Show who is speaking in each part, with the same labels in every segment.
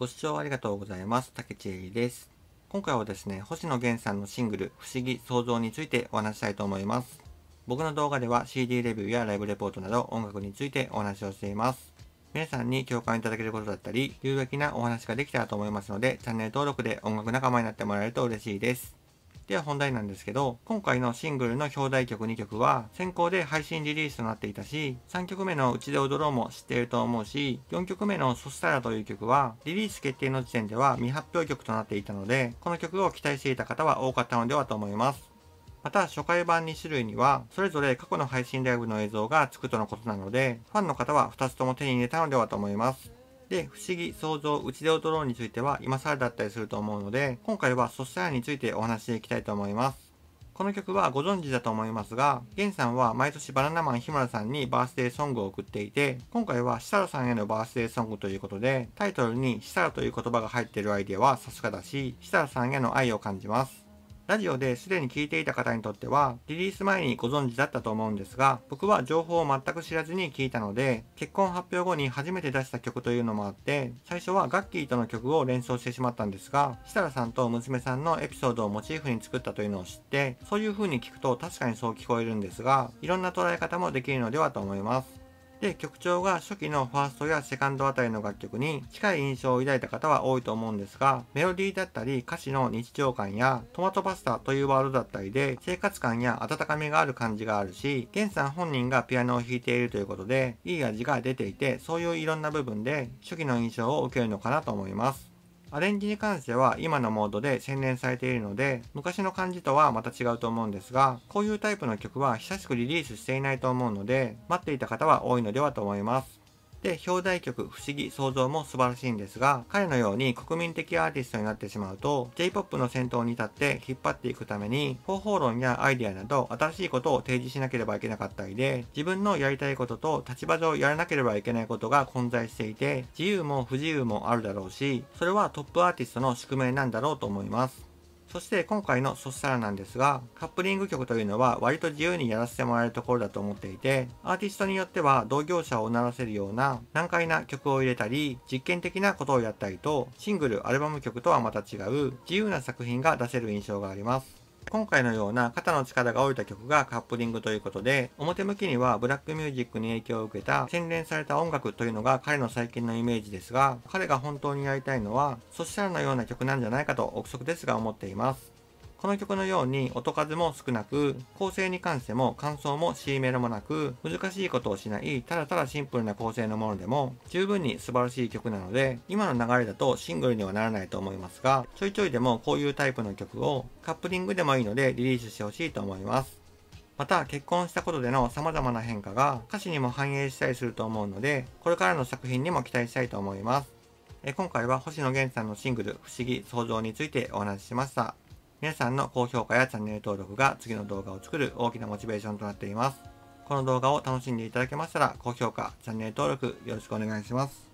Speaker 1: ご視聴ありがとうございます。竹千恵里です。今回はですね、星野源さんのシングル、不思議創造についてお話したいと思います。僕の動画では CD レビューやライブレポートなど音楽についてお話をしています。皆さんに共感いただけることだったり、有益なお話ができたらと思いますので、チャンネル登録で音楽仲間になってもらえると嬉しいです。では本題なんですけど、今回のシングルの表題曲2曲は先行で配信リリースとなっていたし、3曲目のうちで踊ろうも知っていると思うし、4曲目のそしたらという曲はリリース決定の時点では未発表曲となっていたので、この曲を期待していた方は多かったのではと思います。また初回版2種類にはそれぞれ過去の配信ライブの映像がつくとのことなのでファンの方は2つとも手に入れたのではと思いますで、不思議、想像、うちで踊ろうについては今更だったりすると思うので、今回はそしたらについてお話していきたいと思います。この曲はご存知だと思いますが、ゲンさんは毎年バナナマン日村さんにバースデーソングを送っていて、今回は設楽さんへのバースデーソングということで、タイトルに設楽という言葉が入っているアイデアはさすがだし、設楽さんへの愛を感じます。ラジオですでに聞いていた方にとっては、リリース前にご存知だったと思うんですが、僕は情報を全く知らずに聞いたので、結婚発表後に初めて出した曲というのもあって、最初はガッキーとの曲を連想してしまったんですが、設楽さんと娘さんのエピソードをモチーフに作ったというのを知って、そういう風に聞くと確かにそう聞こえるんですが、いろんな捉え方もできるのではと思います。で、曲調が初期のファーストやセカンドあたりの楽曲に近い印象を抱いた方は多いと思うんですが、メロディーだったり歌詞の日常感やトマトパスタというワードだったりで生活感や温かみがある感じがあるし、ゲンさん本人がピアノを弾いているということで、いい味が出ていて、そういういろんな部分で初期の印象を受けるのかなと思います。アレンジに関しては今のモードで洗練されているので昔の感じとはまた違うと思うんですがこういうタイプの曲は久しくリリースしていないと思うので待っていた方は多いのではと思いますで、表題曲、不思議、創造も素晴らしいんですが、彼のように国民的アーティストになってしまうと、J-POP の先頭に立って引っ張っていくために、方法論やアイデアなど新しいことを提示しなければいけなかったりで、自分のやりたいことと立場上やらなければいけないことが混在していて、自由も不自由もあるだろうし、それはトップアーティストの宿命なんだろうと思います。そして今回のソスサラなんですが、カップリング曲というのは割と自由にやらせてもらえるところだと思っていて、アーティストによっては同業者をうならせるような難解な曲を入れたり、実験的なことをやったりと、シングル、アルバム曲とはまた違う自由な作品が出せる印象があります。今回のような肩の力が下りた曲がカップリングということで、表向きにはブラックミュージックに影響を受けた洗練された音楽というのが彼の最近のイメージですが、彼が本当にやりたいのは、そシャらのような曲なんじゃないかと憶測ですが思っています。この曲のように音数も少なく、構成に関しても感想も C メロもなく、難しいことをしない、ただただシンプルな構成のものでも、十分に素晴らしい曲なので、今の流れだとシングルにはならないと思いますが、ちょいちょいでもこういうタイプの曲をカップリングでもいいのでリリースしてほしいと思います。また結婚したことでの様々な変化が歌詞にも反映したりすると思うので、これからの作品にも期待したいと思います。え今回は星野源さんのシングル「不思議創造」についてお話ししました。皆さんの高評価やチャンネル登録が次の動画を作る大きなモチベーションとなっています。この動画を楽しんでいただけましたら、高評価、チャンネル登録よろしくお願いします。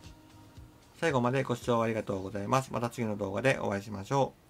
Speaker 1: 最後までご視聴ありがとうございます。また次の動画でお会いしましょう。